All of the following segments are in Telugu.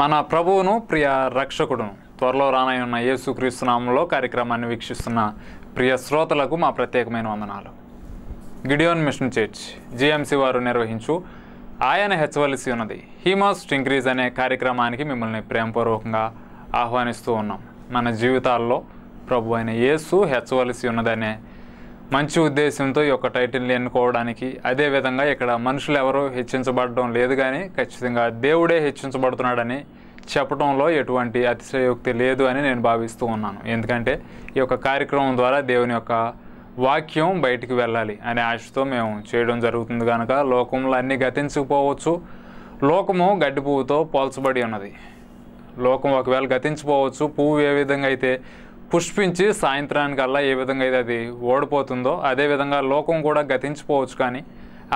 మన ప్రభువును ప్రియ రక్షకుడును త్వరలో రానయ్యున్న యేసుక్రీస్తునామంలో కార్యక్రమాన్ని వీక్షిస్తున్న ప్రియ శ్రోతలకు మా ప్రత్యేకమైన వందనాలు గిడియోన్ మిషన్ చర్చ్ జిఎంసి వారు నిర్వహించు ఆయన హెచ్చవలసి ఉన్నది హీమాస్ట్ ఇంక్రీజ్ అనే కార్యక్రమానికి మిమ్మల్ని ప్రేమపూర్వకంగా ఆహ్వానిస్తూ ఉన్నాం మన జీవితాల్లో ప్రభు అయిన యేసు హెచ్చవలసి ఉన్నదనే మంచి ఉద్దేశంతో ఈ యొక్క టైటిల్ని ఎన్నుకోవడానికి అదేవిధంగా ఇక్కడ మనుషులు ఎవరూ హెచ్చించబడడం లేదు కానీ ఖచ్చితంగా దేవుడే హెచ్చించబడుతున్నాడని చెప్పడంలో ఎటువంటి అతిశయోక్తి లేదు అని నేను భావిస్తూ ఉన్నాను ఎందుకంటే ఈ యొక్క కార్యక్రమం ద్వారా దేవుని యొక్క వాక్యం బయటికి వెళ్ళాలి అనే ఆశతో మేము చేయడం జరుగుతుంది కనుక లోకంలో అన్నీ గతించకపోవచ్చు లోకము గడ్డి పువ్వుతో పోల్చబడి ఉన్నది లోకం ఒకవేళ గతించిపోవచ్చు పువ్వు ఏ విధంగా అయితే పుష్పించి సాయంత్రానికల్లా ఏ విధంగా అయితే అది ఓడిపోతుందో అదేవిధంగా లోకం కూడా గతించిపోవచ్చు కానీ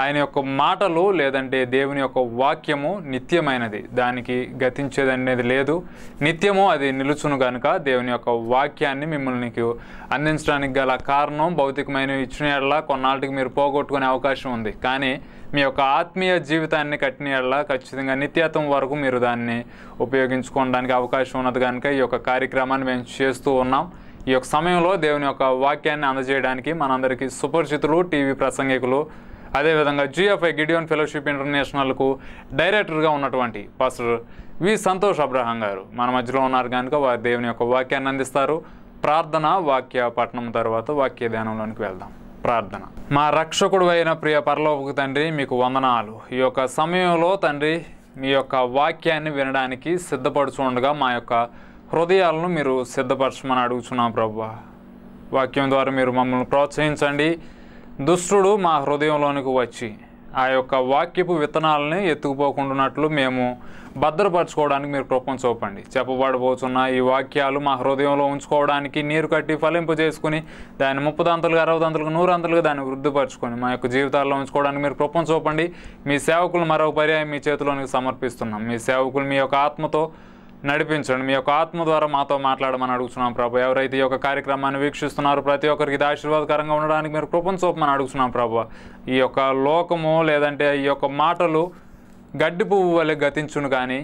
ఆయన యొక్క మాటలు లేదంటే దేవుని యొక్క వాక్యము నిత్యమైనది దానికి గతించేది అనేది లేదు నిత్యము అది నిలుచును కనుక దేవుని యొక్క వాక్యాన్ని మిమ్మల్ని అందించడానికి గల కారణం భౌతికమైన ఇచ్చిన ఎడలా కొన్నాళ్ళకి మీరు పోగొట్టుకునే అవకాశం ఉంది కానీ మీ యొక్క ఆత్మీయ జీవితాన్ని కట్టిన ఎడలా ఖచ్చితంగా నిత్యత్వం వరకు మీరు దాన్ని ఉపయోగించుకోవడానికి అవకాశం ఉన్నది కనుక ఈ యొక్క కార్యక్రమాన్ని మేము చేస్తూ ఉన్నాం ఈ యొక్క సమయంలో దేవుని యొక్క వాక్యాన్ని అందజేయడానికి మనందరికీ సుపరిచితులు టీవీ ప్రసంగికులు అదేవిధంగా జిఎఫ్ఐ గిడియోన్ ఫెలోషిప్ ఇంటర్నేషనల్కు డైరెక్టర్గా ఉన్నటువంటి పాస్టర్ వి సంతోష్ అబ్రహాం గారు మన మధ్యలో ఉన్నారు కనుక వారి దేవుని యొక్క వాక్యాన్ని అందిస్తారు ప్రార్థన వాక్య పఠనం తర్వాత వాక్య ధ్యానంలోనికి వెళ్దాం ప్రార్థన మా రక్షకుడు అయిన ప్రియ పరలోపకు తండ్రి మీకు వందనాలు ఈ యొక్క సమయంలో తండ్రి మీ యొక్క వాక్యాన్ని వినడానికి సిద్ధపడుచుండగా మా యొక్క హృదయాలను మీరు సిద్ధపరచమని అడుగుచున్నాం ప్రభు వాక్యం ద్వారా మీరు మమ్మల్ని ప్రోత్సహించండి దుష్టుడు మా హృదయంలోనికి వచ్చి ఆ యొక్క వాక్యపు విత్తనాలని ఎత్తుకుపోకుండాన్నట్లు మేము భద్రపరచుకోవడానికి మీరు కృపం చూపండి చెప్పబడబోతున్న ఈ వాక్యాలు మా హృదయంలో ఉంచుకోవడానికి నీరు కట్టి ఫలింపు చేసుకుని దాన్ని ముప్పై దంతలుగా అరవై దంతలుగా నూరు అంతలుగా దాన్ని వృద్ధిపరచుకొని మా యొక్క జీవితాల్లో ఉంచుకోవడానికి మీరు కృపం చూపండి మీ సేవకులు మరో పర్యాయం మీ చేతిలోనికి సమర్పిస్తున్నాం మీ సేవకులు మీ యొక్క ఆత్మతో నడిపించండి మీ యొక్క ఆత్మ ద్వారా మాతో మాట్లాడమని అడుగుతున్నాం ప్రభు ఎవరైతే ఈ యొక్క కార్యక్రమాన్ని వీక్షిస్తున్నారో ప్రతి ఒక్కరికి ఇది ఆశీర్వాదకరంగా ఉండడానికి మీరు చూపమని అడుగుతున్నాం ప్రభు ఈ యొక్క లోకము లేదంటే ఈ యొక్క మాటలు గడ్డి పువ్వు వలె గతించును కానీ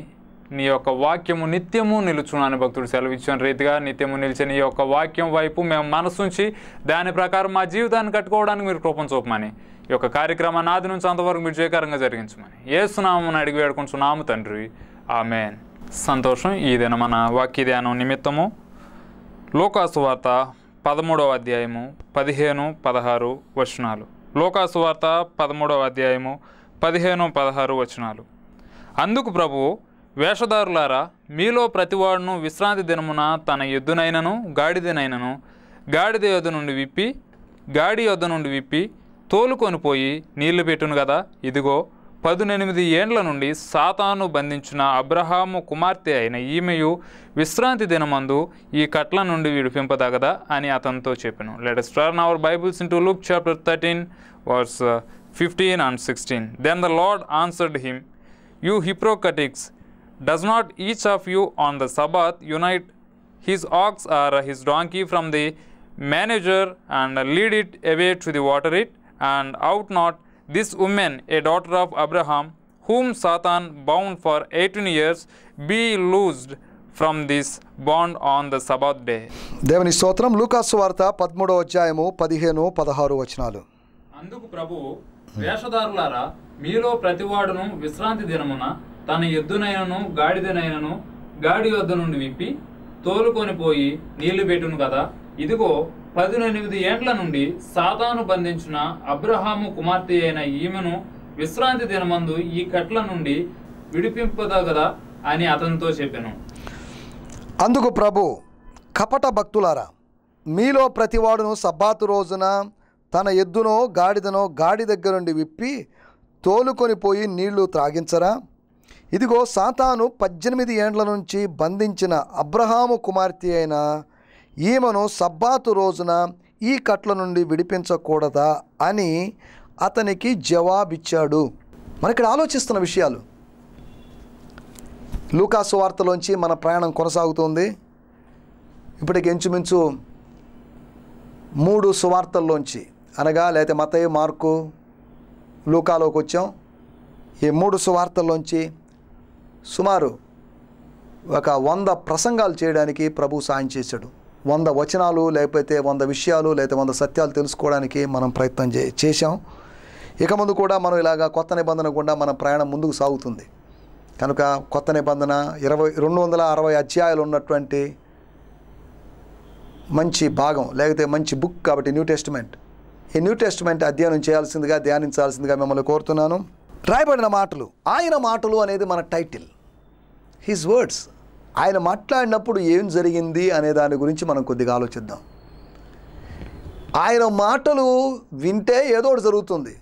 నీ యొక్క వాక్యము నిత్యము నిలుచును అని భక్తుడు సెలవిచ్చిన రీతిగా నిత్యము నిలిచిన నీ యొక్క వాక్యం వైపు మేము మనసుంచి దాని ప్రకారం మా జీవితాన్ని కట్టుకోవడానికి మీరు కృపం చూపమని ఈ యొక్క కార్యక్రమాన్ని ఆది నుంచి అంతవరకు మీరు జయకరంగా జరిగించమని ఏసునామని అడిగి వేడుకుంటున్నాము తండ్రి ఆమెన్ సంతోషం ఈ మన వాక్య ధ్యానం నిమిత్తము లోకాసువార్త పదమూడవ అధ్యాయము పదిహేను పదహారు వచనాలు లోకాసువార్త పదమూడవ అధ్యాయము పదిహేను పదహారు వచనాలు అందుకు ప్రభు వేషధారులారా మీలో ప్రతివాడును విశ్రాంతి దినమున తన ఎద్దునైనను గాడిదనైనను గాడిద యొద్ద నుండి విప్పి గాడి యొద్ద నుండి విప్పి తోలుకొని పోయి నీళ్లు పెట్టును కదా ఇదిగో పదునెనిమిది ఏండ్ల నుండి సాతాను బంధించిన అబ్రహాము కుమార్తె అయిన ఈమెయు విశ్రాంతి దినమందు ఈ కట్ల నుండి విడిపింపదగదా అని అతనితో చెప్పాను as turn our Bibles in to look chapter thirteen verse fifteen and sixteen then the Lord answered him you hypocrites does not each of you on the sabbath untie his ox or his donkey from the manger and lead it away to the water it and out not This woman, a daughter of Abraham, whom Satan bound for 18 years, be loosed from this bond on the sabbath day దేవుని స్తోత్రం లూకాసు వార్త పదమూడవ అధ్యాయము పదిహేను పదహారు వచనాలు అందుకు ప్రభు వేషధారులారా మీలో ప్రతివాడును విశ్రాంతి దినమున తన ఎద్దునైనను గాడిదనైనను గాడి వద్ద నుండి విప్పి తోలుకొని పోయి నీళ్లు పెట్టును కదా ఇదిగో పదినెనిమిది ఏండ్ల నుండి సాతాను బంధించిన అబ్రహాము కుమార్తె అయిన ఈమెను విశ్రాంతి దినమందు ఈ కట్ల నుండి విడిపింపదగదా అని అతనితో చెప్పాను అందుకు ప్రభు కపట భక్తులారా మీలో ప్రతివాడును సబ్బాతు రోజున తన ఎద్దునో గాడిదనో గాడి దగ్గర నుండి విప్పి తోలుకొని పోయి నీళ్లు త్రాగించరా ఇదిగో సాతాను పద్దెనిమిది ఏండ్ల నుంచి బంధించిన అబ్రహాము కుమార్తె అయిన ఈమెను సబ్బాతు రోజున ఈ కట్ల నుండి విడిపించకూడదా అని అతనికి జవాబిచ్చాడు మన ఇక్కడ ఆలోచిస్తున్న విషయాలు లూకాసు వార్తలోంచి మన ప్రయాణం కొనసాగుతుంది ఇప్పటికి ఇంచుమించు మూడు సువార్తల్లోంచి అనగా లేకపోతే మతయ్య మార్కు లూకాలోకి వచ్చాం ఈ మూడు సువార్తల్లోంచి సుమారు ఒక వంద ప్రసంగాలు చేయడానికి ప్రభు సాయం చేశాడు వంద వచనాలు లేకపోతే వంద విషయాలు లేకపోతే వంద సత్యాలు తెలుసుకోవడానికి మనం ప్రయత్నం చే చేశాం ఇక ముందు కూడా మనం ఇలాగా కొత్త నిబంధన గుండా మన ప్రయాణం ముందుకు సాగుతుంది కనుక కొత్త నిబంధన ఇరవై రెండు వందల అరవై అధ్యాయాలు ఉన్నటువంటి మంచి భాగం లేకపోతే మంచి బుక్ కాబట్టి న్యూ టెస్ట్మెంట్ ఈ న్యూ టెస్ట్మెంట్ అధ్యయనం చేయాల్సిందిగా ధ్యానించాల్సిందిగా మిమ్మల్ని కోరుతున్నాను రాయబడిన మాటలు ఆయన మాటలు అనేది మన టైటిల్ హీస్ వర్డ్స్ ఆయన మాట్లాడినప్పుడు ఏం జరిగింది అనే దాని గురించి మనం కొద్దిగా ఆలోచిద్దాం ఆయన మాటలు వింటే ఏదో ఒకటి జరుగుతుంది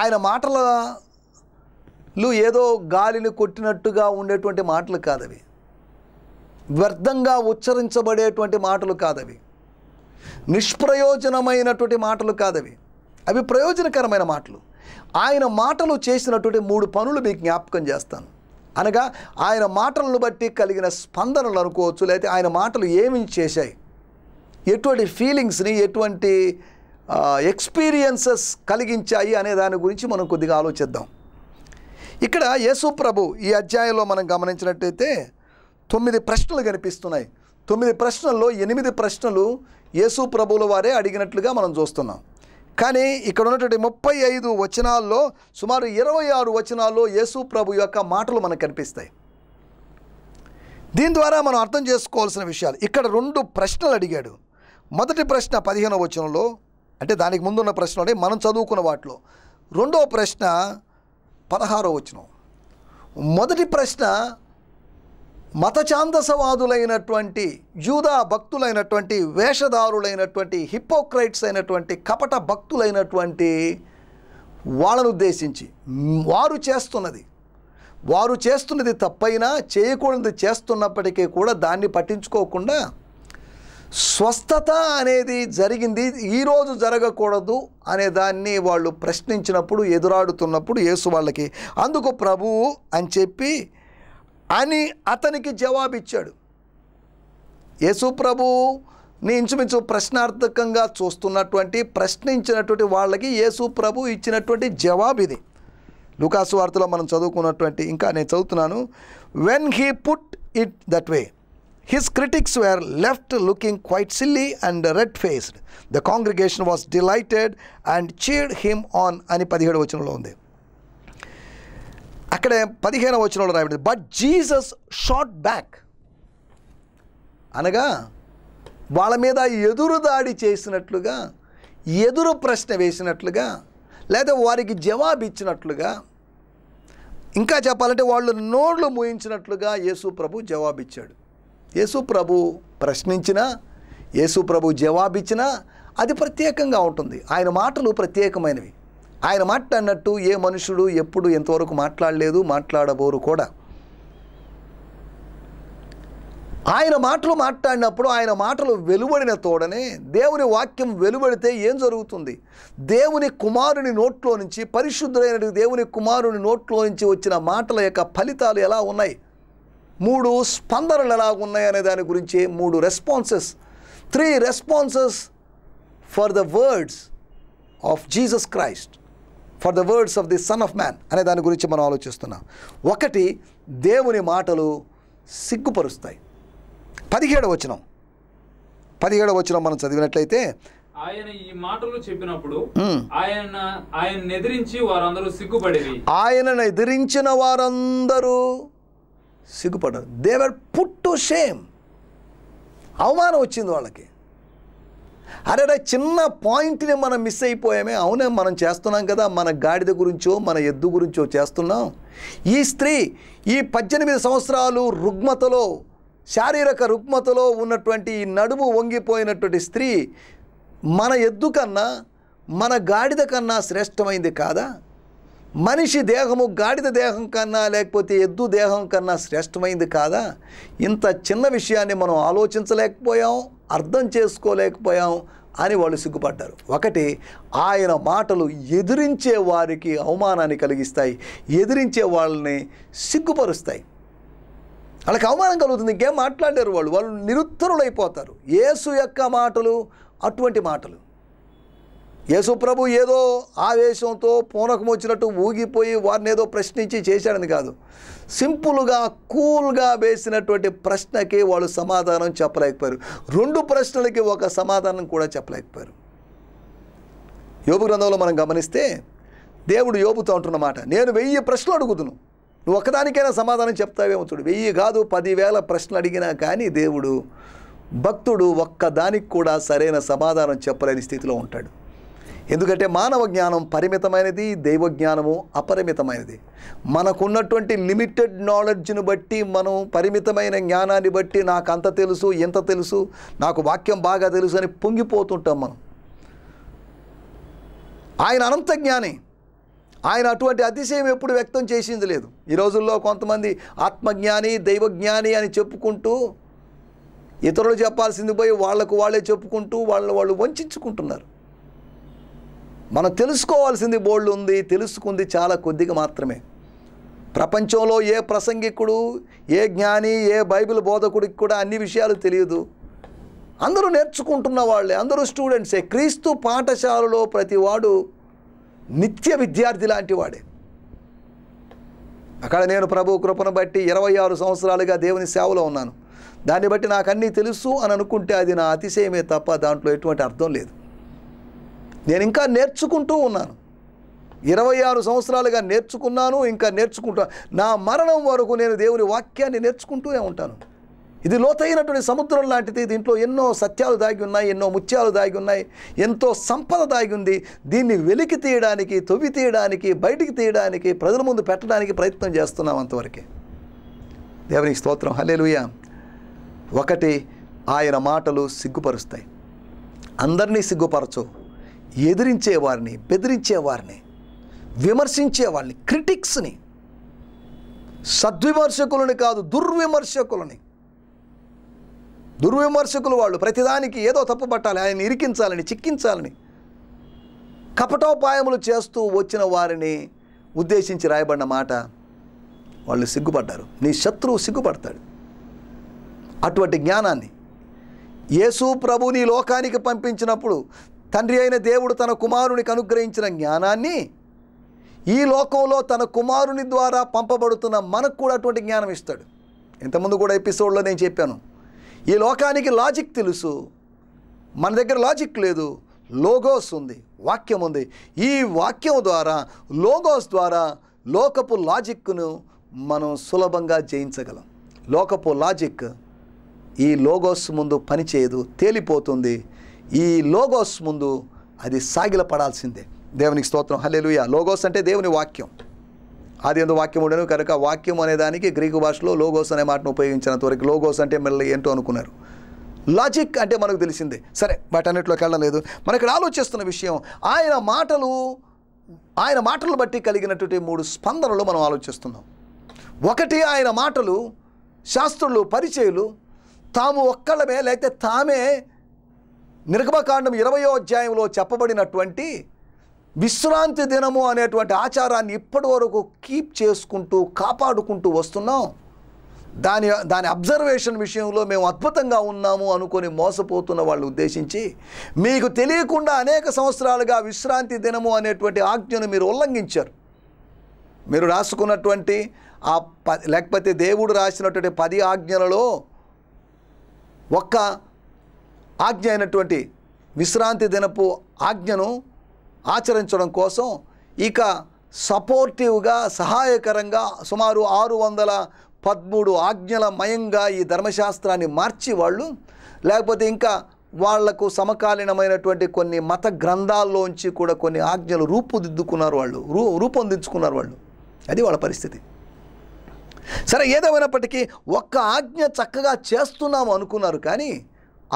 ఆయన మాటలు ఏదో గాలిని కొట్టినట్టుగా ఉండేటువంటి మాటలు కాదవి వ్యర్థంగా ఉచ్చరించబడేటువంటి మాటలు కాదవి నిష్ప్రయోజనమైనటువంటి మాటలు కాదవి అవి ప్రయోజనకరమైన మాటలు ఆయన మాటలు చేసినటువంటి మూడు పనులు మీకు జ్ఞాపకం చేస్తాను అనగా ఆయన మాటలను బట్టి కలిగిన స్పందనలు అనుకోవచ్చు లేకపోతే ఆయన మాటలు ఏమి చేశాయి ఎటువంటి ఫీలింగ్స్ని ఎటువంటి ఎక్స్పీరియన్సెస్ కలిగించాయి అనే దాని గురించి మనం కొద్దిగా ఆలోచిద్దాం ఇక్కడ యేసు ప్రభు ఈ అధ్యాయంలో మనం గమనించినట్టయితే తొమ్మిది ప్రశ్నలు కనిపిస్తున్నాయి తొమ్మిది ప్రశ్నల్లో ఎనిమిది ప్రశ్నలు యేసు ప్రభువుల వారే అడిగినట్లుగా మనం చూస్తున్నాం కానీ ఇక్కడ ఉన్నటువంటి ముప్పై ఐదు వచనాల్లో సుమారు ఇరవై ఆరు వచనాల్లో యేసు ప్రభు యొక్క మాటలు మనకు కనిపిస్తాయి దీని ద్వారా మనం అర్థం చేసుకోవాల్సిన విషయాలు ఇక్కడ రెండు ప్రశ్నలు అడిగాడు మొదటి ప్రశ్న పదిహేను వచనంలో అంటే దానికి ముందున్న ప్రశ్నలోనే మనం చదువుకున్న వాటిలో రెండవ ప్రశ్న పదహారో వచనం మొదటి ప్రశ్న మతఛాందసవాదులైనటువంటి యూదా భక్తులైనటువంటి వేషధారులైనటువంటి హిపోక్రైట్స్ అయినటువంటి కపట భక్తులైనటువంటి వాళ్ళను ఉద్దేశించి వారు చేస్తున్నది వారు చేస్తున్నది తప్పైనా చేయకూడదు చేస్తున్నప్పటికీ కూడా దాన్ని పట్టించుకోకుండా స్వస్థత అనేది జరిగింది ఈరోజు జరగకూడదు అనే దాన్ని వాళ్ళు ప్రశ్నించినప్పుడు ఎదురాడుతున్నప్పుడు యేసు వాళ్ళకి అందుకు ప్రభువు అని చెప్పి అని అతనికి జవాబిచ్చాడు యేసుప్రభు నీ ఇంచుమించు ప్రశ్నార్థకంగా చూస్తున్నటువంటి ప్రశ్నించినటువంటి వాళ్ళకి యేసు ప్రభు ఇచ్చినటువంటి జవాబు ఇది లుకాసు వార్తలో మనం చదువుకున్నటువంటి ఇంకా నేను చదువుతున్నాను when he put it that way his critics were left looking quite silly and red faced the congregation was delighted and cheered him on అని పదిహేడు వచనంలో ఉంది అక్కడే పదిహేను వచ్చిన వాళ్ళు రాయబడింది బట్ జీసస్ షార్ట్ బ్యాక్ అనగా వాళ్ళ మీద ఎదురు దాడి చేసినట్లుగా ఎదురు ప్రశ్న వేసినట్లుగా లేదా వారికి జవాబు ఇచ్చినట్లుగా ఇంకా చెప్పాలంటే వాళ్ళు నోళ్ళు మూయించినట్లుగా యేసు ప్రభు జవాబిచ్చాడు యేసు ప్రభు ప్రశ్నించినా యేసు ప్రభు జవాబిచ్చినా అది ప్రత్యేకంగా ఉంటుంది ఆయన మాటలు ప్రత్యేకమైనవి ఆయన మాట్లాడినట్టు ఏ మనుషుడు ఎప్పుడు ఎంతవరకు మాట్లాడలేదు మాట్లాడబోరు కూడా ఆయన మాటలు మాట్లాడినప్పుడు ఆయన మాటలు వెలువడిన తోడనే దేవుని వాక్యం వెలువడితే ఏం జరుగుతుంది దేవుని కుమారుని నోట్లో నుంచి పరిశుద్ధులైన దేవుని కుమారుని నోట్లో నుంచి వచ్చిన మాటల యొక్క ఫలితాలు ఎలా ఉన్నాయి మూడు స్పందనలు ఎలా ఉన్నాయి అనే దాని గురించి మూడు responses three responses for the words of Jesus Christ for the words of the son of man అనే దాని గురించి మనం ఆలోచిస్తున్నాం ఒకటి దేవుని మాటలు సిగ్గుపరుస్తాయి పదిహేడవ వచనం పదిహేడవ వచనం మనం చదివినట్లయితే ఆయన ఈ మాటలు చెప్పినప్పుడు ఆయన ఆయన ఎదిరించి వారందరూ సిగ్గుపడి ఆయనను ఎదిరించిన వారందరూ సిగ్గుపడరు దేవర్ పుట్ టు షేమ్ అవమానం వచ్చింది వాళ్ళకి అరే చిన్న పాయింట్ని మనం మిస్ అయిపోయామే అవునే మనం చేస్తున్నాం కదా మన గాడిద గురించో మన ఎద్దు గురించో చేస్తున్నాం ఈ స్త్రీ ఈ పద్దెనిమిది సంవత్సరాలు రుగ్మతలో శారీరక రుగ్మతలో ఉన్నటువంటి ఈ నడుము వంగిపోయినటువంటి స్త్రీ మన ఎద్దు కన్నా మన గాడిద కన్నా శ్రేష్టమైంది కాదా మనిషి దేహము గాడిద దేహం కన్నా లేకపోతే ఎద్దు దేహం కన్నా శ్రేష్టమైంది కాదా ఇంత చిన్న విషయాన్ని మనం ఆలోచించలేకపోయాం అర్థం చేసుకోలేకపోయాం అని వాళ్ళు సిగ్గుపడ్డారు ఒకటి ఆయన మాటలు ఎదిరించే వారికి అవమానాన్ని కలిగిస్తాయి ఎదిరించే వాళ్ళని సిగ్గుపరుస్తాయి వాళ్ళకి అవమానం కలుగుతుంది ఇంకేం మాట్లాడారు వాళ్ళు వాళ్ళు నిరుత్తరులైపోతారు యేసు యొక్క మాటలు అటువంటి మాటలు యేసు ప్రభు ఏదో ఆవేశంతో పూనకం వచ్చినట్టు ఊగిపోయి వారిని ఏదో ప్రశ్నించి చేశాడని కాదు సింపుల్గా కూల్గా వేసినటువంటి ప్రశ్నకి వాళ్ళు సమాధానం చెప్పలేకపోయారు రెండు ప్రశ్నలకి ఒక సమాధానం కూడా చెప్పలేకపోయారు యోగు గ్రంథంలో మనం గమనిస్తే దేవుడు యోగుతో అంటున్నమాట నేను వెయ్యి ప్రశ్నలు అడుగుతును నువ్వు ఒకదానికైనా సమాధానం చెప్తావేమో చూడు వెయ్యి కాదు పదివేల ప్రశ్నలు అడిగినా కానీ దేవుడు భక్తుడు ఒక్కదానికి కూడా సరైన సమాధానం చెప్పలేని స్థితిలో ఉంటాడు ఎందుకంటే మానవ జ్ఞానం పరిమితమైనది దైవ జ్ఞానము అపరిమితమైనది మనకున్నటువంటి లిమిటెడ్ నాలెడ్జ్ని బట్టి మనం పరిమితమైన జ్ఞానాన్ని బట్టి నాకు అంత తెలుసు ఎంత తెలుసు నాకు వాక్యం బాగా తెలుసు అని పొంగిపోతుంటాం మనం ఆయన అనంత జ్ఞాని ఆయన అటువంటి అతిశయం ఎప్పుడు వ్యక్తం చేసింది లేదు ఈ రోజుల్లో కొంతమంది ఆత్మజ్ఞాని దైవజ్ఞాని అని చెప్పుకుంటూ ఇతరులు చెప్పాల్సింది పోయి వాళ్లకు వాళ్ళే చెప్పుకుంటూ వాళ్ళని వాళ్ళు వంచుకుంటున్నారు మనం తెలుసుకోవాల్సింది బోల్డ్ ఉంది తెలుసుకుంది చాలా కొద్దిగా మాత్రమే ప్రపంచంలో ఏ ప్రసంగికుడు ఏ జ్ఞాని ఏ బైబిల్ బోధకుడికి కూడా అన్ని విషయాలు తెలియదు అందరూ నేర్చుకుంటున్న వాళ్ళే అందరూ స్టూడెంట్సే క్రీస్తు పాఠశాలలో ప్రతివాడు నిత్య విద్యార్థి లాంటి వాడే అక్కడ నేను ప్రభు కృపను బట్టి ఇరవై ఆరు సంవత్సరాలుగా దేవుని సేవలో ఉన్నాను దాన్ని బట్టి నాకు అన్నీ తెలుసు అని అనుకుంటే అది నా అతిశయమే తప్ప దాంట్లో ఎటువంటి అర్థం లేదు నేను ఇంకా నేర్చుకుంటూ ఉన్నాను ఇరవై ఆరు సంవత్సరాలుగా నేర్చుకున్నాను ఇంకా నేర్చుకుంటా నా మరణం వరకు నేను దేవుని వాక్యాన్ని నేర్చుకుంటూనే ఉంటాను ఇది లోతైనటువంటి సముద్రం లాంటిది దీంట్లో ఎన్నో సత్యాలు దాగి ఉన్నాయి ఎన్నో ముత్యాలు దాగి ఉన్నాయి ఎంతో సంపద దాగి ఉంది దీన్ని వెలికి తీయడానికి తొవ్వి తీయడానికి బయటికి తీయడానికి ప్రజల ముందు పెట్టడానికి ప్రయత్నం చేస్తున్నాం అంతవరకే దేవునికి స్తోత్రం హలేలుయ ఒకటి ఆయన మాటలు సిగ్గుపరుస్తాయి అందరినీ సిగ్గుపరచవు ఎదిరించేవారిని బెదిరించేవారిని వాళ్ళని క్రిటిక్స్ని సద్విమర్శకులని కాదు దుర్విమర్శకులని దుర్విమర్శకులు వాళ్ళు ప్రతిదానికి ఏదో తప్పు పట్టాలి ఆయన్ని ఇరికించాలని చిక్కించాలని కపటోపాయములు చేస్తూ వచ్చిన వారిని ఉద్దేశించి రాయబడిన మాట వాళ్ళు సిగ్గుపడ్డారు నీ శత్రువు సిగ్గుపడతాడు అటువంటి జ్ఞానాన్ని యేసు ప్రభుని లోకానికి పంపించినప్పుడు తండ్రి అయిన దేవుడు తన కుమారునికి అనుగ్రహించిన జ్ఞానాన్ని ఈ లోకంలో తన కుమారుని ద్వారా పంపబడుతున్న మనకు కూడా అటువంటి జ్ఞానం ఇస్తాడు ఇంతకుముందు కూడా ఎపిసోడ్లో నేను చెప్పాను ఈ లోకానికి లాజిక్ తెలుసు మన దగ్గర లాజిక్ లేదు లోగోస్ ఉంది వాక్యం ఉంది ఈ వాక్యం ద్వారా లోగోస్ ద్వారా లోకపు లాజిక్ను మనం సులభంగా జయించగలం లోకపు లాజిక్ ఈ లోగోస్ ముందు పనిచేయదు తేలిపోతుంది ఈ లోగోస్ ముందు అది సాగిలపడాల్సిందే దేవునికి స్తోత్రం హలేలుయ లోగోస్ అంటే దేవుని వాక్యం అది ఎందు వాక్యం ఉండను కనుక వాక్యం అనే దానికి గ్రీకు భాషలో లోగోస్ అనే మాటను ఉపయోగించినంత వరకు లోగోస్ అంటే మిమ్మల్ని ఏంటో అనుకున్నారు లాజిక్ అంటే మనకు తెలిసిందే సరే వాటన్నిటిలోకి వెళ్ళడం లేదు ఇక్కడ ఆలోచిస్తున్న విషయం ఆయన మాటలు ఆయన మాటలు బట్టి కలిగినటువంటి మూడు స్పందనలు మనం ఆలోచిస్తున్నాం ఒకటి ఆయన మాటలు శాస్త్రులు పరిచయులు తాము ఒక్కళ్ళమే లేకపోతే తామే నిర్గమకాండం ఇరవయో అధ్యాయంలో చెప్పబడినటువంటి విశ్రాంతి దినము అనేటువంటి ఆచారాన్ని ఇప్పటి వరకు కీప్ చేసుకుంటూ కాపాడుకుంటూ వస్తున్నాం దాని దాని అబ్జర్వేషన్ విషయంలో మేము అద్భుతంగా ఉన్నాము అనుకొని మోసపోతున్న వాళ్ళు ఉద్దేశించి మీకు తెలియకుండా అనేక సంవత్సరాలుగా విశ్రాంతి దినము అనేటువంటి ఆజ్ఞను మీరు ఉల్లంఘించారు మీరు రాసుకున్నటువంటి ఆ లేకపోతే దేవుడు రాసినటువంటి పది ఆజ్ఞలలో ఒక్క ఆజ్ఞ అయినటువంటి విశ్రాంతి దినపు ఆజ్ఞను ఆచరించడం కోసం ఇక సపోర్టివ్గా సహాయకరంగా సుమారు ఆరు వందల పద్మూడు ఆజ్ఞల మయంగా ఈ ధర్మశాస్త్రాన్ని మార్చి వాళ్ళు లేకపోతే ఇంకా వాళ్లకు సమకాలీనమైనటువంటి కొన్ని మత గ్రంథాల్లోంచి కూడా కొన్ని ఆజ్ఞలు రూపుదిద్దుకున్నారు వాళ్ళు రూ రూపొందించుకున్నారు వాళ్ళు అది వాళ్ళ పరిస్థితి సరే ఏదేమైనప్పటికీ ఒక్క ఆజ్ఞ చక్కగా చేస్తున్నాము అనుకున్నారు కానీ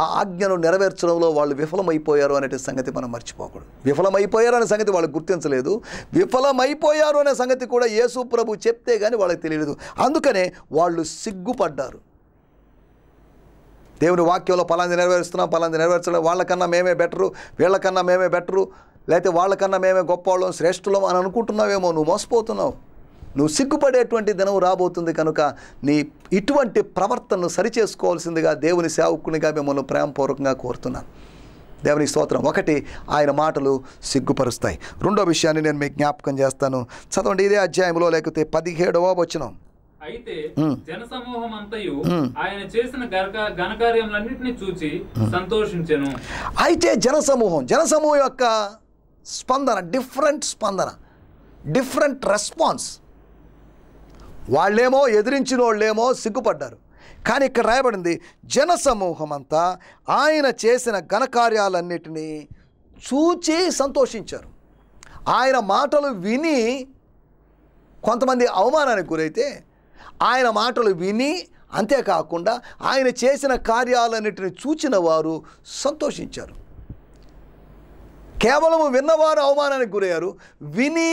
ఆ ఆజ్ఞను నెరవేర్చడంలో వాళ్ళు విఫలమైపోయారు అనే సంగతి మనం మర్చిపోకూడదు విఫలమైపోయారు అనే సంగతి వాళ్ళు గుర్తించలేదు విఫలమైపోయారు అనే సంగతి కూడా యేసు ప్రభు చెప్తే కానీ వాళ్ళకి తెలియదు అందుకనే వాళ్ళు సిగ్గుపడ్డారు దేవుని వాక్యంలో పలాంది నెరవేరుస్తున్నాం పలాంది నెరవేర్చడం వాళ్ళకన్నా మేమే బెటరు వీళ్ళకన్నా మేమే బెటరు లేకపోతే వాళ్ళకన్నా మేమే గొప్పవాళ్ళం శ్రేష్ఠులం అని అనుకుంటున్నావేమో నువ్వు మోసపోతున్నావు నువ్వు సిగ్గుపడేటువంటి దినం రాబోతుంది కనుక నీ ఇటువంటి ప్రవర్తనను సరిచేసుకోవాల్సిందిగా దేవుని సేవకునిగా మిమ్మల్ని ప్రేమపూర్వకంగా కోరుతున్నాను దేవుని స్తోత్రం ఒకటి ఆయన మాటలు సిగ్గుపరుస్తాయి రెండో విషయాన్ని నేను మీకు జ్ఞాపకం చేస్తాను చదవండి ఇదే అధ్యాయంలో లేకపోతే పదిహేడవ వచ్చిన అయితే అయితే జనసమూహం జనసమూహం యొక్క స్పందన డిఫరెంట్ స్పందన డిఫరెంట్ రెస్పాన్స్ వాళ్ళేమో ఎదిరించిన వాళ్ళేమో సిగ్గుపడ్డారు కానీ ఇక్కడ రాయబడింది జనసమూహం అంతా ఆయన చేసిన ఘనకార్యాలన్నిటినీ చూచి సంతోషించారు ఆయన మాటలు విని కొంతమంది అవమానానికి గురైతే ఆయన మాటలు విని అంతేకాకుండా ఆయన చేసిన కార్యాలన్నిటిని చూచిన వారు సంతోషించారు కేవలము విన్నవారు అవమానానికి గురయ్యారు విని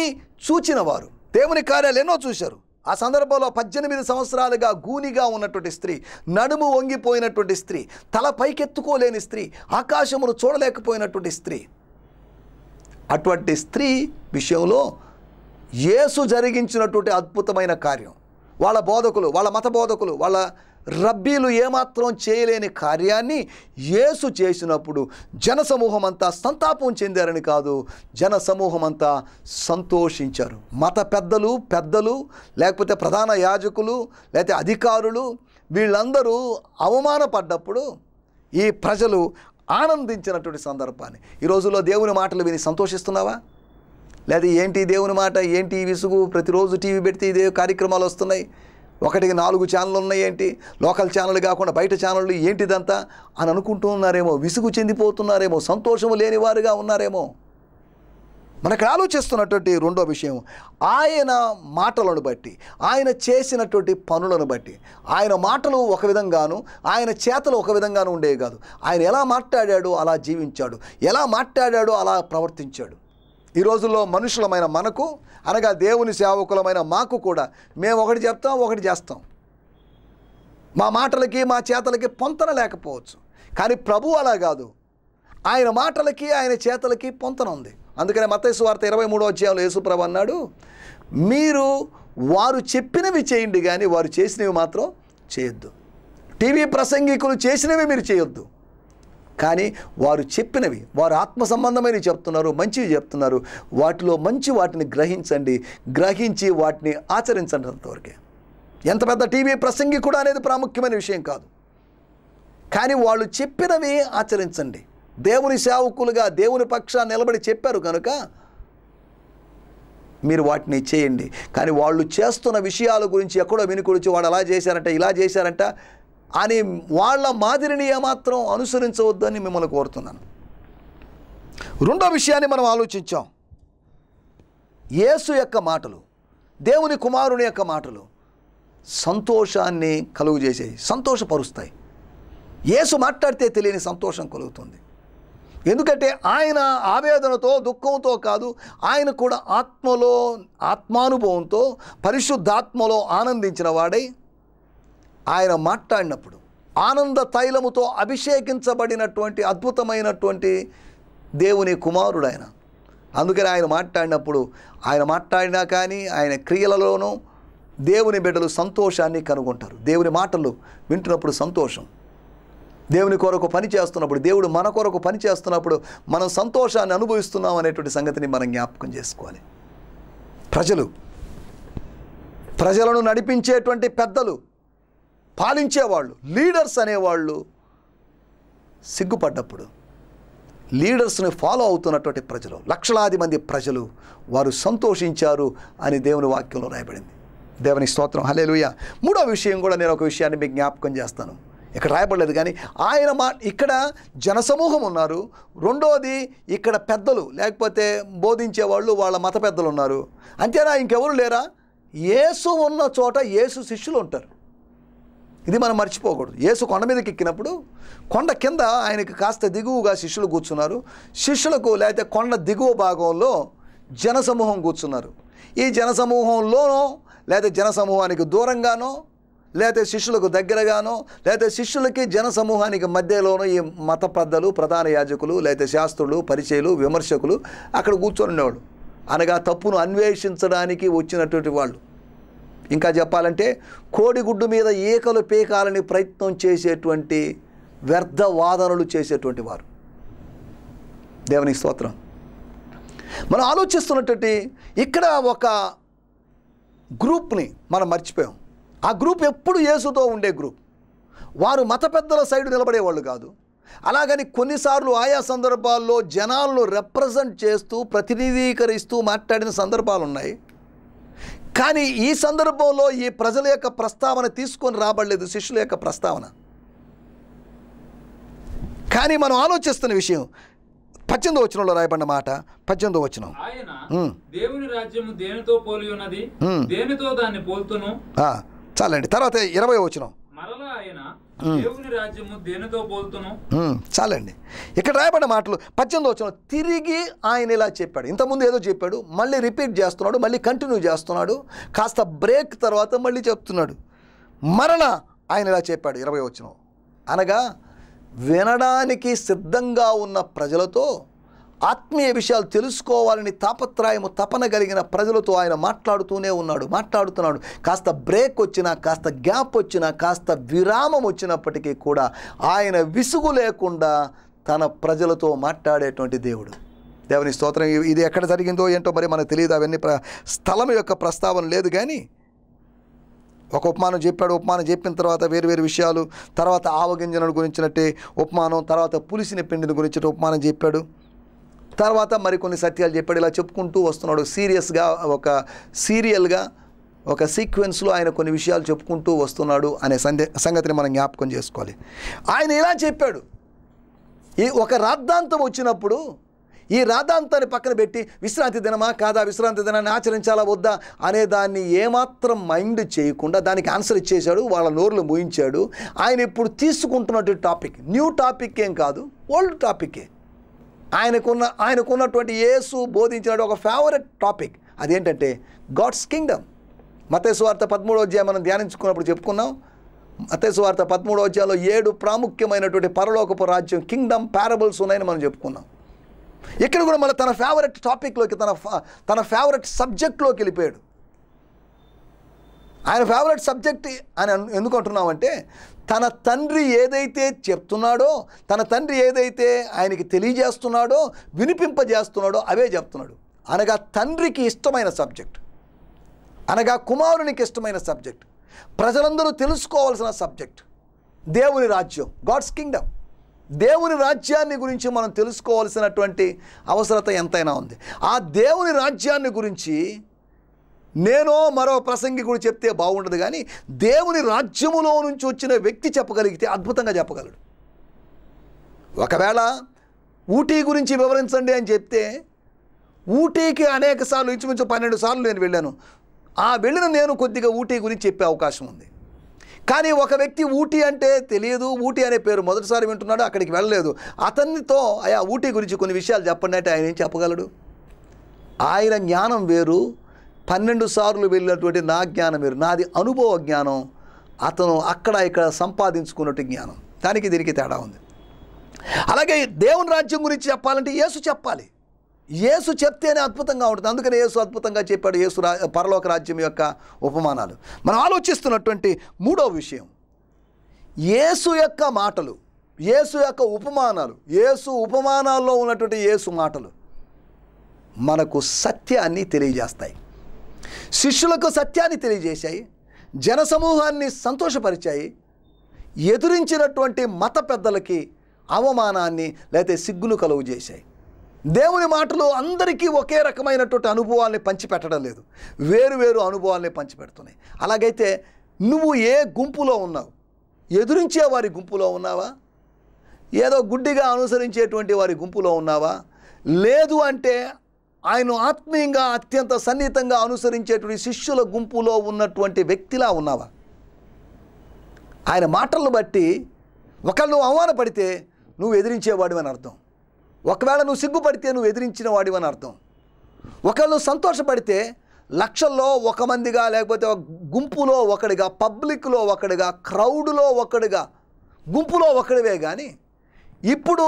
చూచినవారు దేవుని కార్యాలు ఎన్నో చూశారు ఆ సందర్భంలో పద్దెనిమిది సంవత్సరాలుగా గూనిగా ఉన్నటువంటి స్త్రీ నడుము వంగిపోయినటువంటి స్త్రీ తల పైకెత్తుకోలేని స్త్రీ ఆకాశమును చూడలేకపోయినటువంటి స్త్రీ అటువంటి స్త్రీ విషయంలో యేసు జరిగించినటువంటి అద్భుతమైన కార్యం వాళ్ళ బోధకులు వాళ్ళ మత బోధకులు వాళ్ళ రబ్బీలు ఏమాత్రం చేయలేని కార్యాన్ని యేసు చేసినప్పుడు జన సమూహం అంతా సంతాపం చెందారని కాదు సమూహం అంతా సంతోషించారు మత పెద్దలు పెద్దలు లేకపోతే ప్రధాన యాజకులు లేకపోతే అధికారులు వీళ్ళందరూ అవమానపడ్డప్పుడు ఈ ప్రజలు ఆనందించినటువంటి సందర్భాన్ని ఈ రోజుల్లో దేవుని మాటలు విని సంతోషిస్తున్నావా లేదా ఏంటి దేవుని మాట ఏంటి విసుగు ప్రతిరోజు టీవీ పెడితే ఇదే కార్యక్రమాలు వస్తున్నాయి ఒకటికి నాలుగు ఛానళ్ళు ఉన్నాయి ఏంటి లోకల్ ఛానల్ కాకుండా బయట ఛానళ్ళు ఏంటిదంతా అని అనుకుంటూ ఉన్నారేమో విసుగు చెందిపోతున్నారేమో సంతోషము లేనివారుగా ఉన్నారేమో మనకు ఆలోచిస్తున్నటువంటి రెండో విషయం ఆయన మాటలను బట్టి ఆయన చేసినటువంటి పనులను బట్టి ఆయన మాటలు ఒక విధంగాను ఆయన చేతలు ఒక విధంగాను ఉండేవి కాదు ఆయన ఎలా మాట్లాడాడో అలా జీవించాడు ఎలా మాట్లాడాడో అలా ప్రవర్తించాడు ఈ రోజుల్లో మనుషులమైన మనకు అనగా దేవుని సేవకులమైన మాకు కూడా మేము ఒకటి చెప్తాం ఒకటి చేస్తాం మా మాటలకి మా చేతలకి పొంతన లేకపోవచ్చు కానీ ప్రభు అలా కాదు ఆయన మాటలకి ఆయన చేతలకి పొంతన ఉంది అందుకనే మతేసు వార్త ఇరవై మూడో అధ్యాయంలో యేసుప్రభు అన్నాడు మీరు వారు చెప్పినవి చేయండి కానీ వారు చేసినవి మాత్రం చేయొద్దు టీవీ ప్రసంగికులు చేసినవి మీరు చేయొద్దు కానీ వారు చెప్పినవి వారు ఆత్మ సంబంధమైనవి చెప్తున్నారు మంచివి చెప్తున్నారు వాటిలో మంచి వాటిని గ్రహించండి గ్రహించి వాటిని ఆచరించండి అంతవరకే ఎంత పెద్ద టీవీ ప్రసంగి కూడా అనేది ప్రాముఖ్యమైన విషయం కాదు కానీ వాళ్ళు చెప్పినవి ఆచరించండి దేవుని సేవకులుగా దేవుని పక్షా నిలబడి చెప్పారు కనుక మీరు వాటిని చేయండి కానీ వాళ్ళు చేస్తున్న విషయాల గురించి ఎక్కడో వినుకొడిచి వాడు అలా చేశారంట ఇలా చేశారంట అని వాళ్ళ మాదిరిని ఏమాత్రం అనుసరించవద్దని మిమ్మల్ని కోరుతున్నాను రెండో విషయాన్ని మనం ఆలోచించాం యేసు యొక్క మాటలు దేవుని కుమారుని యొక్క మాటలు సంతోషాన్ని కలుగు చేసేవి సంతోషపరుస్తాయి యేసు మాట్లాడితే తెలియని సంతోషం కలుగుతుంది ఎందుకంటే ఆయన ఆవేదనతో దుఃఖంతో కాదు ఆయన కూడా ఆత్మలో ఆత్మానుభవంతో పరిశుద్ధాత్మలో ఆనందించిన వాడై ఆయన మాట్లాడినప్పుడు ఆనంద తైలముతో అభిషేకించబడినటువంటి అద్భుతమైనటువంటి దేవుని కుమారుడు ఆయన అందుకని ఆయన మాట్లాడినప్పుడు ఆయన మాట్లాడినా కానీ ఆయన క్రియలలోనూ దేవుని బిడ్డలు సంతోషాన్ని కనుగొంటారు దేవుని మాటలు వింటున్నప్పుడు సంతోషం దేవుని కొరకు పని చేస్తున్నప్పుడు దేవుడు మన కొరకు పని చేస్తున్నప్పుడు మనం సంతోషాన్ని అనుభవిస్తున్నాం అనేటువంటి సంగతిని మనం జ్ఞాపకం చేసుకోవాలి ప్రజలు ప్రజలను నడిపించేటువంటి పెద్దలు పాలించేవాళ్ళు లీడర్స్ అనేవాళ్ళు సిగ్గుపడ్డప్పుడు లీడర్స్ని ఫాలో అవుతున్నటువంటి ప్రజలు లక్షలాది మంది ప్రజలు వారు సంతోషించారు అని దేవుని వాక్యంలో రాయబడింది దేవుని స్తోత్రం హలేలుయ మూడో విషయం కూడా నేను ఒక విషయాన్ని మీకు జ్ఞాపకం చేస్తాను ఇక్కడ రాయబడలేదు కానీ ఆయన మా ఇక్కడ జనసమూహం ఉన్నారు రెండోది ఇక్కడ పెద్దలు లేకపోతే బోధించే వాళ్ళు వాళ్ళ మత పెద్దలు ఉన్నారు అంతేనా ఇంకెవరు లేరా యేసు ఉన్న చోట యేసు శిష్యులు ఉంటారు ఇది మనం మర్చిపోకూడదు యేసు కొండ మీదకి ఎక్కినప్పుడు కొండ కింద ఆయనకి కాస్త దిగువగా శిష్యులు కూర్చున్నారు శిష్యులకు లేకపోతే కొండ దిగువ భాగంలో జనసమూహం కూర్చున్నారు ఈ జనసమూహంలోనో లేదా జనసమూహానికి దూరంగానో లేకపోతే శిష్యులకు దగ్గరగానో లేకపోతే శిష్యులకి జనసమూహానికి మధ్యలోనూ ఈ మత పెద్దలు ప్రధాన యాజకులు లేకపోతే శాస్త్రులు పరిచయలు విమర్శకులు అక్కడ కూర్చొని ఉండేవాళ్ళు అనగా తప్పును అన్వేషించడానికి వచ్చినటువంటి వాళ్ళు ఇంకా చెప్పాలంటే కోడిగుడ్డు మీద ఏకలు పేకాలని ప్రయత్నం చేసేటువంటి వ్యర్థ వాదనలు చేసేటువంటి వారు దేవుని స్తోత్రం మనం ఆలోచిస్తున్నటువంటి ఇక్కడ ఒక గ్రూప్ని మనం మర్చిపోయాం ఆ గ్రూప్ ఎప్పుడు యేసుతో ఉండే గ్రూప్ వారు మత పెద్దల సైడు నిలబడేవాళ్ళు కాదు అలాగని కొన్నిసార్లు ఆయా సందర్భాల్లో జనాలను రిప్రజెంట్ చేస్తూ ప్రతినిధీకరిస్తూ మాట్లాడిన సందర్భాలు ఉన్నాయి కానీ ఈ సందర్భంలో ఈ ప్రజల యొక్క ప్రస్తావన తీసుకొని రాబడలేదు శిష్యుల యొక్క ప్రస్తావన కానీ మనం ఆలోచిస్తున్న విషయం పద్దెనిమిదో వచనంలో రాయబడిన మాట పద్దెనిమిదో వచనం దేవుని రాజ్యము దేనితో పోలి ఉన్నది దేనితో దాన్ని పోల్తును చాలండి తర్వాత ఇరవై వచనం మరలా ఆయన చాలండి ఇక్కడ రాయబడిన మాటలు పద్దెనిమిది వచ్చిన తిరిగి ఆయన ఇలా చెప్పాడు ఇంతకుముందు ఏదో చెప్పాడు మళ్ళీ రిపీట్ చేస్తున్నాడు మళ్ళీ కంటిన్యూ చేస్తున్నాడు కాస్త బ్రేక్ తర్వాత మళ్ళీ చెప్తున్నాడు మరణ ఆయన ఇలా చెప్పాడు ఇరవై వచ్చిన అనగా వినడానికి సిద్ధంగా ఉన్న ప్రజలతో ఆత్మీయ విషయాలు తెలుసుకోవాలని తాపత్రాయము తపన కలిగిన ప్రజలతో ఆయన మాట్లాడుతూనే ఉన్నాడు మాట్లాడుతున్నాడు కాస్త బ్రేక్ వచ్చినా కాస్త గ్యాప్ వచ్చినా కాస్త విరామం వచ్చినప్పటికీ కూడా ఆయన విసుగు లేకుండా తన ప్రజలతో మాట్లాడేటువంటి దేవుడు దేవుని స్తోత్రం ఇది ఎక్కడ జరిగిందో ఏంటో మరి మనకు తెలియదు అవన్నీ ప్ర స్థలం యొక్క ప్రస్తావన లేదు కానీ ఒక ఉపమానం చెప్పాడు ఉపమానం చెప్పిన తర్వాత వేరు వేరు విషయాలు తర్వాత ఆవగింజలను గురించినట్టే ఉపమానం తర్వాత పులిసిన పిండిని గురించి ఉపమానం చెప్పాడు తర్వాత మరికొన్ని సత్యాలు చెప్పాడు ఇలా చెప్పుకుంటూ వస్తున్నాడు సీరియస్గా ఒక సీరియల్గా ఒక సీక్వెన్స్లో ఆయన కొన్ని విషయాలు చెప్పుకుంటూ వస్తున్నాడు అనే సందే సంగతిని మనం జ్ఞాపకం చేసుకోవాలి ఆయన ఇలా చెప్పాడు ఈ ఒక రాద్ధాంతం వచ్చినప్పుడు ఈ రాధాంతాన్ని పక్కన పెట్టి విశ్రాంతి దినమా కాదా విశ్రాంతి దినాన్ని ఆచరించాలా వద్దా అనే దాన్ని ఏమాత్రం మైండ్ చేయకుండా దానికి ఆన్సర్ ఇచ్చేశాడు వాళ్ళ నోర్లు ముయించాడు ఆయన ఇప్పుడు తీసుకుంటున్నటువంటి టాపిక్ న్యూ టాపిక్ ఏం కాదు ఓల్డ్ టాపికే ఆయనకున్న ఆయనకున్నటువంటి యేసు బోధించిన ఒక ఫేవరెట్ టాపిక్ అదేంటంటే గాడ్స్ కింగ్డమ్ మతేశ్వార్త పదమూడో అధ్యాయం మనం ధ్యానించుకున్నప్పుడు చెప్పుకున్నాం మతేశ్వార్త పదమూడో అధ్యాయంలో ఏడు ప్రాముఖ్యమైనటువంటి పరలోకపు రాజ్యం కింగ్డమ్ పారబుల్స్ ఉన్నాయని మనం చెప్పుకున్నాం ఇక్కడ కూడా మళ్ళీ తన ఫేవరెట్ టాపిక్లోకి తన తన ఫేవరెట్ సబ్జెక్ట్లోకి వెళ్ళిపోయాడు ఆయన ఫేవరెట్ సబ్జెక్ట్ అని ఎందుకు అంటున్నామంటే తన తండ్రి ఏదైతే చెప్తున్నాడో తన తండ్రి ఏదైతే ఆయనకి తెలియజేస్తున్నాడో వినిపింపజేస్తున్నాడో అవే చెప్తున్నాడు అనగా తండ్రికి ఇష్టమైన సబ్జెక్ట్ అనగా కుమారునికి ఇష్టమైన సబ్జెక్ట్ ప్రజలందరూ తెలుసుకోవాల్సిన సబ్జెక్ట్ దేవుని రాజ్యం గాడ్స్ కింగ్డమ్ దేవుని రాజ్యాన్ని గురించి మనం తెలుసుకోవాల్సినటువంటి అవసరత ఎంతైనా ఉంది ఆ దేవుని రాజ్యాన్ని గురించి నేనో మరో ప్రసంగి కూడా చెప్తే బాగుండదు కానీ దేవుని రాజ్యములో నుంచి వచ్చిన వ్యక్తి చెప్పగలిగితే అద్భుతంగా చెప్పగలడు ఒకవేళ ఊటీ గురించి వివరించండి అని చెప్తే ఊటీకి అనేక సార్లు ఇంచుమించు పన్నెండు సార్లు నేను వెళ్ళాను ఆ వెళ్ళిన నేను కొద్దిగా ఊటీ గురించి చెప్పే అవకాశం ఉంది కానీ ఒక వ్యక్తి ఊటీ అంటే తెలియదు ఊటీ అనే పేరు మొదటిసారి వింటున్నాడు అక్కడికి వెళ్ళలేదు అతనితో అయా ఊటీ గురించి కొన్ని విషయాలు చెప్పండి అంటే ఆయన ఏం చెప్పగలడు ఆయన జ్ఞానం వేరు పన్నెండు సార్లు వెళ్ళినటువంటి నా జ్ఞానం వేరు నాది అనుభవ జ్ఞానం అతను అక్కడ ఇక్కడ సంపాదించుకున్నట్టు జ్ఞానం దానికి దీనికి తేడా ఉంది అలాగే దేవుని రాజ్యం గురించి చెప్పాలంటే యేసు చెప్పాలి యేసు చెప్తేనే అద్భుతంగా ఉంటుంది అందుకని యేసు అద్భుతంగా చెప్పాడు యేసు రా పరలోక రాజ్యం యొక్క ఉపమానాలు మనం ఆలోచిస్తున్నటువంటి మూడవ విషయం యేసు యొక్క మాటలు యేసు యొక్క ఉపమానాలు యేసు ఉపమానాల్లో ఉన్నటువంటి యేసు మాటలు మనకు సత్యాన్ని తెలియజేస్తాయి శిష్యులకు సత్యాన్ని తెలియజేశాయి జనసమూహాన్ని సంతోషపరిచాయి ఎదురించినటువంటి మత పెద్దలకి అవమానాన్ని లేకపోతే సిగ్గును కలుగు చేశాయి దేవుని మాటలు అందరికీ ఒకే రకమైనటువంటి అనుభవాల్ని పంచిపెట్టడం లేదు వేరు వేరు అనుభవాల్ని పంచిపెడుతున్నాయి అలాగైతే నువ్వు ఏ గుంపులో ఉన్నావు ఎదురించే వారి గుంపులో ఉన్నావా ఏదో గుడ్డిగా అనుసరించేటువంటి వారి గుంపులో ఉన్నావా లేదు అంటే ఆయన ఆత్మీయంగా అత్యంత సన్నిహితంగా అనుసరించేటువంటి శిష్యుల గుంపులో ఉన్నటువంటి వ్యక్తిలా ఉన్నావా ఆయన మాటలను బట్టి ఒకళ్ళు నువ్వు అవమానపడితే నువ్వు ఎదిరించేవాడివి అని అర్థం ఒకవేళ నువ్వు సిగ్గుపడితే నువ్వు ఎదిరించిన వాడివి అని అర్థం ఒకళ్ళు సంతోషపడితే లక్షల్లో ఒక మందిగా లేకపోతే గుంపులో ఒకడిగా పబ్లిక్లో ఒకడిగా క్రౌడ్లో ఒకడిగా గుంపులో ఒకడివే కానీ ఇప్పుడు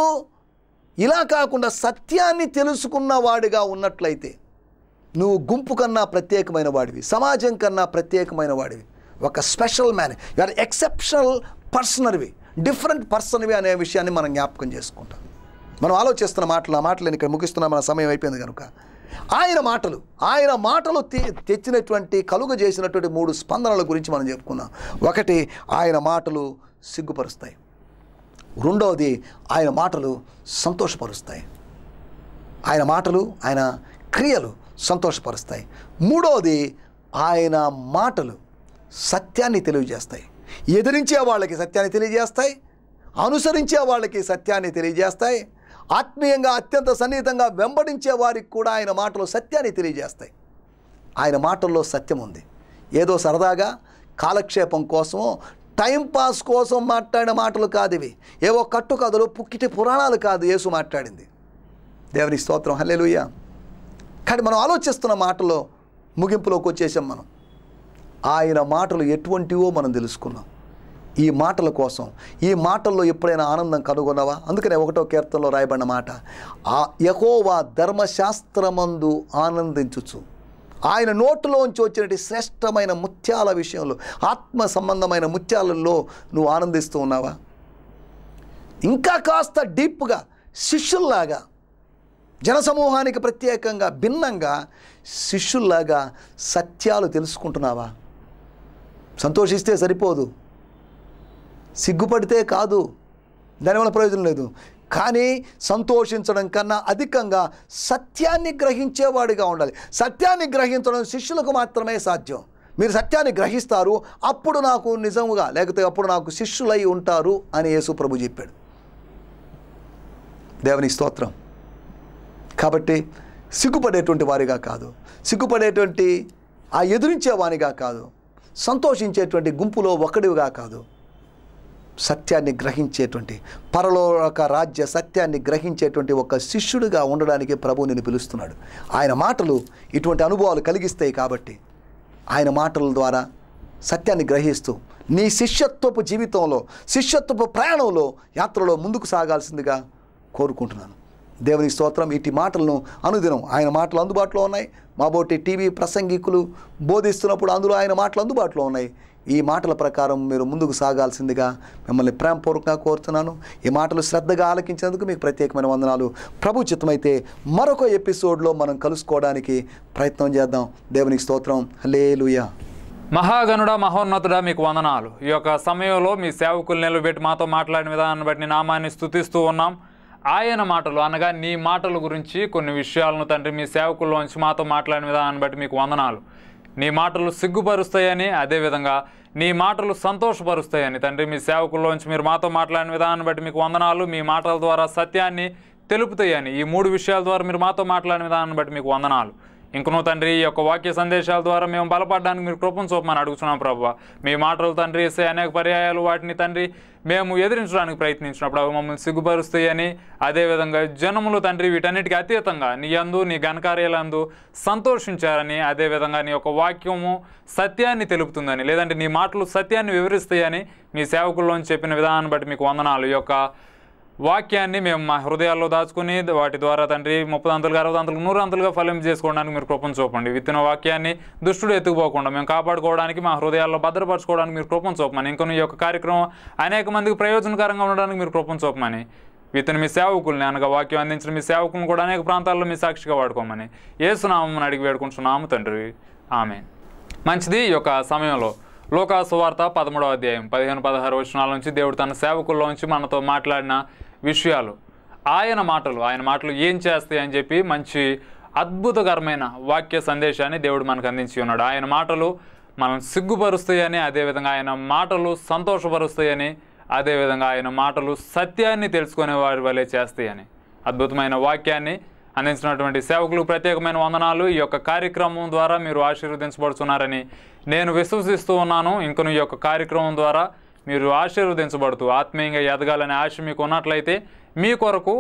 ఇలా కాకుండా సత్యాన్ని తెలుసుకున్న వాడిగా ఉన్నట్లయితే నువ్వు గుంపు కన్నా ప్రత్యేకమైన వాడివి సమాజం కన్నా ప్రత్యేకమైన వాడివి ఒక స్పెషల్ మ్యాన్ యు ఎక్సెప్షనల్ పర్సనర్వి డిఫరెంట్ పర్సన్వి అనే విషయాన్ని మనం జ్ఞాపకం చేసుకుంటాం మనం ఆలోచిస్తున్న మాటలు ఆ మాటలు ఇక్కడ ముగిస్తున్నా మన సమయం అయిపోయింది కనుక ఆయన మాటలు ఆయన మాటలు తెచ్చినటువంటి కలుగ చేసినటువంటి మూడు స్పందనల గురించి మనం చెప్పుకున్నాం ఒకటి ఆయన మాటలు సిగ్గుపరుస్తాయి రెండవది ఆయన మాటలు సంతోషపరుస్తాయి ఆయన మాటలు ఆయన క్రియలు సంతోషపరుస్తాయి మూడవది ఆయన మాటలు సత్యాన్ని తెలియజేస్తాయి ఎదిరించే వాళ్ళకి సత్యాన్ని తెలియజేస్తాయి అనుసరించే వాళ్ళకి సత్యాన్ని తెలియజేస్తాయి ఆత్మీయంగా అత్యంత సన్నిహితంగా వెంబడించే వారికి కూడా ఆయన మాటలు సత్యాన్ని తెలియజేస్తాయి ఆయన మాటల్లో సత్యం ఉంది ఏదో సరదాగా కాలక్షేపం కోసమో టైంపాస్ కోసం మాట్లాడిన మాటలు కాదు ఇవి ఏవో కట్టు కథలు పుక్కిటి పురాణాలు కాదు యేసు మాట్లాడింది దేవుని స్తోత్రం హల్లెలుయ్య కానీ మనం ఆలోచిస్తున్న మాటలో ముగింపులోకి వచ్చేసాం మనం ఆయన మాటలు ఎటువంటివో మనం తెలుసుకున్నాం ఈ మాటల కోసం ఈ మాటల్లో ఎప్పుడైనా ఆనందం కనుగొన్నావా అందుకనే ఒకటో కీర్తనలో రాయబడిన మాట ఆ యహోవా ధర్మశాస్త్రమందు ఆనందించుచు ఆయన నోటులోంచి వచ్చినటి శ్రేష్టమైన ముత్యాల విషయంలో ఆత్మ సంబంధమైన ముత్యాలలో నువ్వు ఆనందిస్తూ ఉన్నావా ఇంకా కాస్త డీప్గా శిష్యుల్లాగా జనసమూహానికి ప్రత్యేకంగా భిన్నంగా శిష్యుల్లాగా సత్యాలు తెలుసుకుంటున్నావా సంతోషిస్తే సరిపోదు సిగ్గుపడితే కాదు దానివల్ల ప్రయోజనం లేదు కానీ సంతోషించడం కన్నా అధికంగా సత్యాన్ని గ్రహించేవాడిగా ఉండాలి సత్యాన్ని గ్రహించడం శిష్యులకు మాత్రమే సాధ్యం మీరు సత్యాన్ని గ్రహిస్తారు అప్పుడు నాకు నిజముగా లేకపోతే అప్పుడు నాకు శిష్యులై ఉంటారు అని యేసు ప్రభు చెప్పాడు దేవుని స్తోత్రం కాబట్టి సిగ్గుపడేటువంటి వారిగా కాదు సిగ్గుపడేటువంటి ఆ ఎదురించేవానిగా కాదు సంతోషించేటువంటి గుంపులో ఒకడివిగా కాదు సత్యాన్ని గ్రహించేటువంటి పరలోక రాజ్య సత్యాన్ని గ్రహించేటువంటి ఒక శిష్యుడిగా ఉండడానికి ప్రభు నేను పిలుస్తున్నాడు ఆయన మాటలు ఇటువంటి అనుభవాలు కలిగిస్తాయి కాబట్టి ఆయన మాటల ద్వారా సత్యాన్ని గ్రహిస్తూ నీ శిష్యత్వపు జీవితంలో శిష్యత్వపు ప్రయాణంలో యాత్రలో ముందుకు సాగాల్సిందిగా కోరుకుంటున్నాను దేవుని స్తోత్రం ఇటు మాటలను అనుదినం ఆయన మాటలు అందుబాటులో ఉన్నాయి మాబోటి టీవీ ప్రసంగికులు బోధిస్తున్నప్పుడు అందులో ఆయన మాటలు అందుబాటులో ఉన్నాయి ఈ మాటల ప్రకారం మీరు ముందుకు సాగాల్సిందిగా మిమ్మల్ని ప్రేమపూర్వకంగా కోరుతున్నాను ఈ మాటలు శ్రద్ధగా ఆలకించినందుకు మీకు ప్రత్యేకమైన వందనాలు ప్రభు చిత్తమైతే మరొక ఎపిసోడ్లో మనం కలుసుకోవడానికి ప్రయత్నం చేద్దాం దేవునికి స్తోత్రం లేలుయ మహాగనుడ మహోన్నతుడ మీకు వందనాలు ఈ యొక్క సమయంలో మీ సేవకులు నిలబెట్టి మాతో మాట్లాడిన విధానాన్ని బట్టి నామాన్ని స్థుతిస్తూ ఉన్నాం ఆయన మాటలు అనగా నీ మాటల గురించి కొన్ని విషయాలను తండ్రి మీ సేవకుల్లోంచి మాతో మాట్లాడిన విధానాన్ని బట్టి మీకు వందనాలు నీ మాటలు సిగ్గుపరుస్తాయని అదేవిధంగా నీ మాటలు సంతోషపరుస్తాయని తండ్రి మీ సేవకుల్లోంచి మీరు మాతో మాట్లాడిన విధానాన్ని బట్టి మీకు వందనాలు మీ మాటల ద్వారా సత్యాన్ని తెలుపుతాయని ఈ మూడు విషయాల ద్వారా మీరు మాతో మాట్లాడిన విధానాన్ని బట్టి మీకు వందనాలు ఇంకనూ తండ్రి ఈ యొక్క వాక్య సందేశాల ద్వారా మేము బలపడడానికి మీరు కృపను చూపమని అడుగుతున్నాం ప్రభు మీ మాటలు తండ్రి ఇస్తే అనేక పర్యాయాలు వాటిని తండ్రి మేము ఎదిరించడానికి ప్రయత్నించినప్పుడు అవి మమ్మల్ని సిగ్గుపరుస్తాయని అదేవిధంగా జనములు తండ్రి వీటన్నిటికీ అతీతంగా నీ అందు నీ ఘనకార్యాలందు సంతోషించారని అదేవిధంగా నీ యొక్క వాక్యము సత్యాన్ని తెలుపుతుందని లేదంటే నీ మాటలు సత్యాన్ని వివరిస్తాయని మీ సేవకుల్లోని చెప్పిన విధానాన్ని బట్టి మీకు వందనాలు యొక్క వాక్యాన్ని మేము మా హృదయాల్లో దాచుకుని వాటి ద్వారా తండ్రి ముప్పై అంతులుగా అరవై అంతలు నూరు అంతులుగా ఫలిం చేసుకోవడానికి మీరు కృపను చూపండి విత్తిన వాక్యాన్ని దుష్టుడు ఎత్తుకుపోకుండా మేము కాపాడుకోవడానికి మా హృదయాల్లో భద్రపరచుకోవడానికి మీరు కృపను చూపమని ఇంకొన్ని యొక్క కార్యక్రమం అనేక మందికి ప్రయోజనకరంగా ఉండడానికి మీరు కృపను చూపమని వితను మీ సేవకుల్ని అనగా వాక్యం అందించిన మీ సేవకులను కూడా అనేక ప్రాంతాల్లో మీ సాక్షిగా వాడుకోమని ఏసునామని అడిగి వేడుకుంటున్నాము తండ్రి ఆమె మంచిది ఈ యొక్క సమయంలో లోకా సువార్త పదమూడో అధ్యాయం పదిహేను పదహారు వచనాల నుంచి దేవుడు తన సేవకుల్లోంచి మనతో మాట్లాడిన విషయాలు ఆయన మాటలు ఆయన మాటలు ఏం చేస్తాయి అని చెప్పి మంచి అద్భుతకరమైన వాక్య సందేశాన్ని దేవుడు మనకు అందించి ఉన్నాడు ఆయన మాటలు మనం సిగ్గుపరుస్తాయని అదేవిధంగా ఆయన మాటలు సంతోషపరుస్తాయని అదేవిధంగా ఆయన మాటలు సత్యాన్ని తెలుసుకునే వారి వలె చేస్తాయని అద్భుతమైన వాక్యాన్ని అందించినటువంటి సేవకులకు ప్రత్యేకమైన వందనాలు ఈ యొక్క కార్యక్రమం ద్వారా మీరు ఆశీర్వదించబడుతున్నారని నేను విశ్వసిస్తూ ఉన్నాను ఇంకను ఈ యొక్క కార్యక్రమం ద్వారా మీరు ఆశీర్వదించబడుతూ ఆత్మీయంగా ఎదగాలనే ఆశ మీకు ఉన్నట్లయితే మీ కొరకు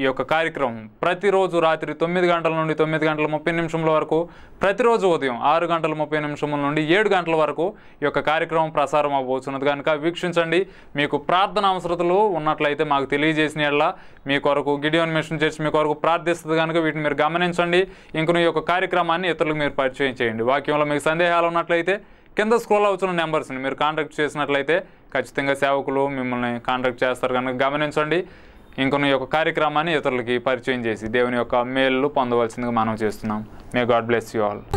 ఈ యొక్క కార్యక్రమం ప్రతిరోజు రాత్రి తొమ్మిది గంటల నుండి తొమ్మిది గంటల ముప్పై నిమిషముల వరకు ప్రతిరోజు ఉదయం ఆరు గంటల ముప్పై నిమిషముల నుండి ఏడు గంటల వరకు ఈ యొక్క కార్యక్రమం ప్రసారం అవ్వబోతున్నది కనుక వీక్షించండి మీకు ప్రార్థన అవసరతలు ఉన్నట్లయితే మాకు తెలియజేసిన ఎడలా మీ కొరకు గిడియోన్ మిషన్ చేసి మీ కొరకు ప్రార్థిస్తుంది కనుక వీటిని మీరు గమనించండి ఇంకను ఈ యొక్క కార్యక్రమాన్ని ఇతరులకు మీరు పరిచయం చేయండి వాక్యంలో మీకు సందేహాలు ఉన్నట్లయితే కింద స్క్రోల్ అవుతున్న నెంబర్స్ని మీరు కాంటాక్ట్ చేసినట్లయితే ఖచ్చితంగా సేవకులు మిమ్మల్ని కాంటాక్ట్ చేస్తారు కనుక గమనించండి ఇంకొన్ని యొక్క కార్యక్రమాన్ని ఇతరులకి పరిచయం చేసి దేవుని యొక్క మేలు పొందవలసిందిగా మనం చేస్తున్నాం may God bless you all